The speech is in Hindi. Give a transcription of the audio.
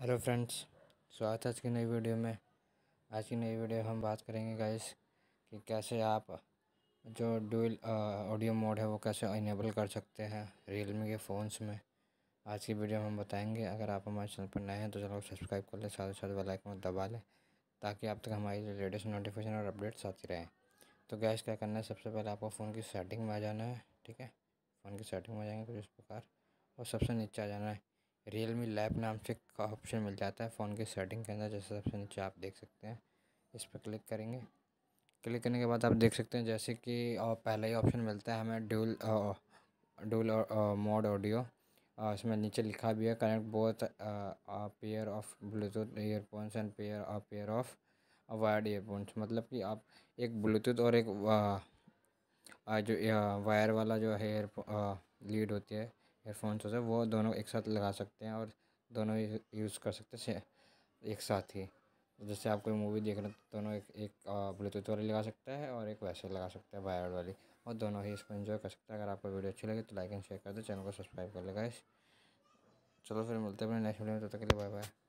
हेलो फ्रेंड्स स्वागत है आज की नई वीडियो में आज की नई वीडियो हम बात करेंगे गाइस कि कैसे आप जो डुअल ऑडियो मोड है वो कैसे इनेबल कर सकते हैं रियलमी के फ़ोन्स में आज की वीडियो हम बताएंगे अगर आप हमारे चैनल पर नए हैं तो को सब्सक्राइब कर लें साथ साथ बेल आइकन दबा लें ताकि आप तक हमारी लेटेस्ट नोटिफिकेशन और अपडेट्स आती रहें तो गैस क्या करना है सबसे पहले आपको फ़ोन की सेटिंग में आ जाना है ठीक है फ़ोन की सेटिंग में आ जाएंगे कुछ इस प्रकार और सबसे नीचे आ जाना है रियल मी लैब नाम से का ऑप्शन मिल जाता है फ़ोन के सेटिंग के अंदर जैसे सबसे नीचे आप देख सकते हैं इस पर क्लिक करेंगे क्लिक करने के बाद आप देख सकते हैं जैसे कि पहला ही ऑप्शन मिलता है हमें ड्यूल ड्यूल मोड ऑडियो इसमें नीचे लिखा भी है connect both pair of Bluetooth earphones and pair pair of wired earphones मतलब कि आप एक ब्लूटूथ और एक आ, जो वायर वाला जो है लीड होती है हेडफोन्स होते हैं वो दोनों एक साथ लगा सकते हैं और दोनों यूज़ कर सकते हैं एक साथ ही जैसे आप कोई मूवी देख रहे हैं तो दोनों एक एक ब्लूटूथ वाली लगा सकता है और एक वैसे लगा सकते हैं वायर्ड वाली और दोनों ही इसको एंजॉय कर सकते हैं अगर आपको वीडियो अच्छी लगे तो लाइक एंड शेयर कर दो चैनल को सब्सक्राइब कर लेगा इस चलो फिर मिलते हैं अपने नेक्स्ट वीडियो में तब तक के लिए बाय बाय